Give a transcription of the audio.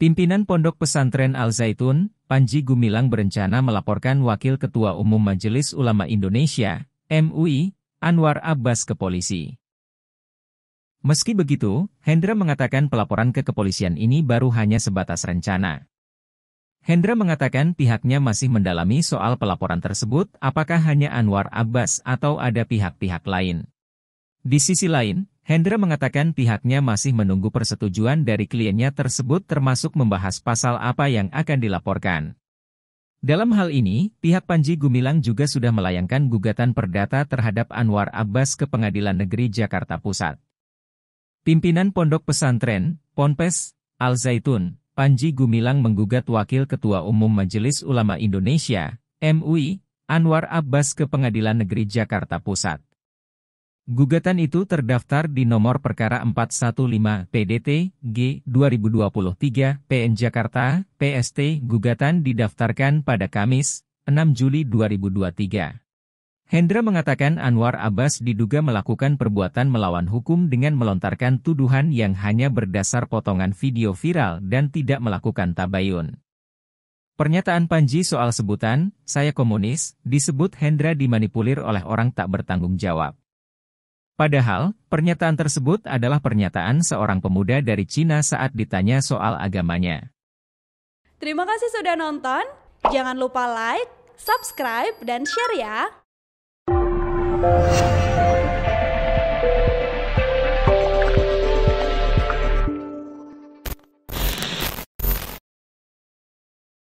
Pimpinan Pondok Pesantren Al-Zaitun, Panji Gumilang berencana melaporkan Wakil Ketua Umum Majelis Ulama Indonesia, MUI, Anwar Abbas ke polisi. Meski begitu, Hendra mengatakan pelaporan ke kepolisian ini baru hanya sebatas rencana. Hendra mengatakan pihaknya masih mendalami soal pelaporan tersebut apakah hanya Anwar Abbas atau ada pihak-pihak lain. Di sisi lain, Hendra mengatakan pihaknya masih menunggu persetujuan dari kliennya tersebut termasuk membahas pasal apa yang akan dilaporkan. Dalam hal ini, pihak Panji Gumilang juga sudah melayangkan gugatan perdata terhadap Anwar Abbas ke Pengadilan Negeri Jakarta Pusat. Pimpinan Pondok Pesantren, Ponpes, Al Zaitun, Panji Gumilang menggugat Wakil Ketua Umum Majelis Ulama Indonesia, MUI, Anwar Abbas ke Pengadilan Negeri Jakarta Pusat. Gugatan itu terdaftar di nomor perkara 415 PDT G 2023 PN Jakarta PST. Gugatan didaftarkan pada Kamis, 6 Juli 2023. Hendra mengatakan Anwar Abbas diduga melakukan perbuatan melawan hukum dengan melontarkan tuduhan yang hanya berdasar potongan video viral dan tidak melakukan tabayun. Pernyataan Panji soal sebutan, saya komunis, disebut Hendra dimanipulir oleh orang tak bertanggung jawab. Padahal, pernyataan tersebut adalah pernyataan seorang pemuda dari Cina saat ditanya soal agamanya. Terima kasih sudah nonton. Jangan lupa like, subscribe, dan share ya.